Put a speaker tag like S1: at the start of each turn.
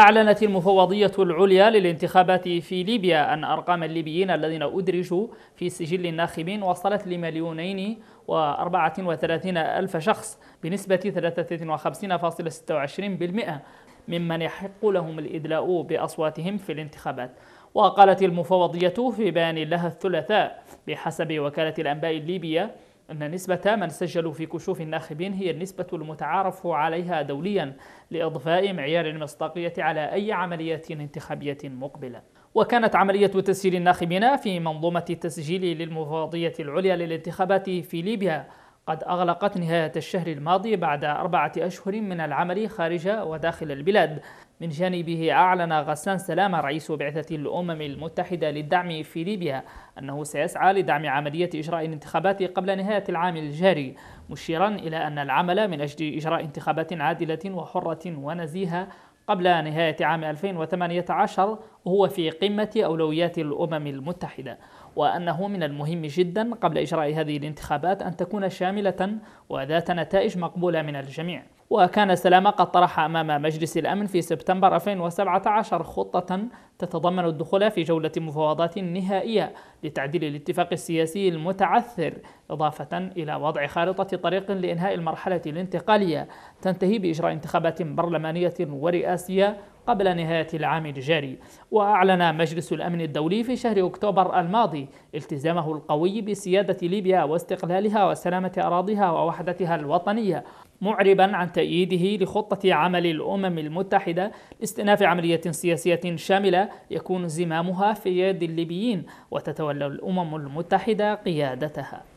S1: أعلنت المفوضية العليا للانتخابات في ليبيا أن أرقام الليبيين الذين أدرجوا في سجل الناخبين وصلت لمليونين وأربعة وثلاثين ألف شخص بنسبة 53.26% ممن يحق لهم الإدلاء بأصواتهم في الانتخابات وقالت المفوضية في بيان لها الثلاثاء بحسب وكالة الأنباء الليبية أن نسبة من سجلوا في كشوف الناخبين هي النسبة المتعارف عليها دوليا لإضفاء معيار المصداقية على أي عملية انتخابية مقبلة وكانت عملية تسجيل الناخبين في منظومة التسجيل للمفوضية العليا للانتخابات في ليبيا قد أغلقت نهاية الشهر الماضي بعد أربعة أشهر من العمل خارج وداخل البلاد من جانبه أعلن غسان سلامة رئيس بعثة الأمم المتحدة للدعم في ليبيا أنه سيسعى لدعم عملية إجراء الانتخابات قبل نهاية العام الجاري مشيرا إلى أن العمل من أجل إجراء انتخابات عادلة وحرة ونزيهة قبل نهاية عام 2018 وهو في قمة أولويات الأمم المتحدة وأنه من المهم جدا قبل إجراء هذه الانتخابات أن تكون شاملة وذات نتائج مقبولة من الجميع وكان سلامة قد طرح أمام مجلس الأمن في سبتمبر 2017 خطة تتضمن الدخول في جولة مفاوضات نهائية لتعديل الاتفاق السياسي المتعثر إضافة إلى وضع خارطة طريق لإنهاء المرحلة الانتقالية تنتهي بإجراء انتخابات برلمانية ورئاسية قبل نهاية العام الجاري وأعلن مجلس الأمن الدولي في شهر أكتوبر الماضي التزامه القوي بسيادة ليبيا واستقلالها وسلامة أراضيها ووحدتها الوطنية معربا عن تأييده لخطة عمل الأمم المتحدة لاستئناف عملية سياسية شاملة يكون زمامها في يد الليبيين وتتولى الأمم المتحدة قيادتها